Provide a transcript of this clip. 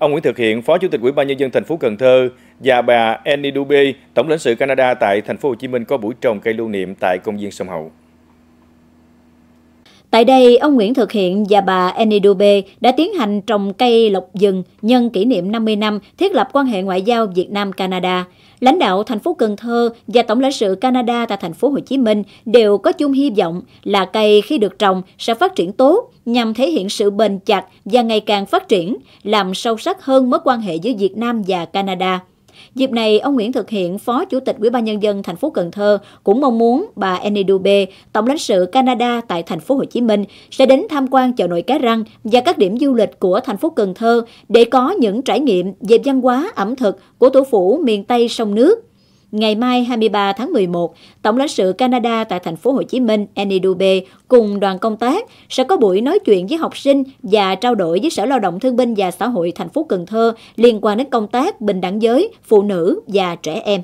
Ông Nguyễn Thực Hiện, Phó Chủ tịch Ủy ban nhân dân thành phố Cần Thơ và bà Annie Dubé, Tổng lãnh sự Canada tại thành phố Hồ Chí Minh có buổi trồng cây lưu niệm tại công viên sông Hậu. Tại đây, ông Nguyễn Thực Hiện và bà Enidube đã tiến hành trồng cây lộc rừng nhân kỷ niệm 50 năm thiết lập quan hệ ngoại giao Việt Nam-Canada. Lãnh đạo thành phố Cần Thơ và Tổng lãnh sự Canada tại thành phố Hồ Chí Minh đều có chung hy vọng là cây khi được trồng sẽ phát triển tốt nhằm thể hiện sự bền chặt và ngày càng phát triển, làm sâu sắc hơn mối quan hệ giữa Việt Nam và Canada. Dịp này, ông Nguyễn thực hiện Phó Chủ tịch Ủy ban nhân dân thành phố Cần Thơ cũng mong muốn bà Annie Dube, Tổng lãnh sự Canada tại thành phố Hồ Chí Minh sẽ đến tham quan chợ nổi Cá Răng và các điểm du lịch của thành phố Cần Thơ để có những trải nghiệm về văn hóa ẩm thực của thủ phủ miền Tây sông nước. Ngày mai 23 tháng 11, Tổng lãnh sự Canada tại thành phố Hồ Chí Minh Annie Dube cùng đoàn công tác sẽ có buổi nói chuyện với học sinh và trao đổi với Sở Lao động Thương binh và Xã hội thành phố Cần Thơ liên quan đến công tác bình đẳng giới, phụ nữ và trẻ em.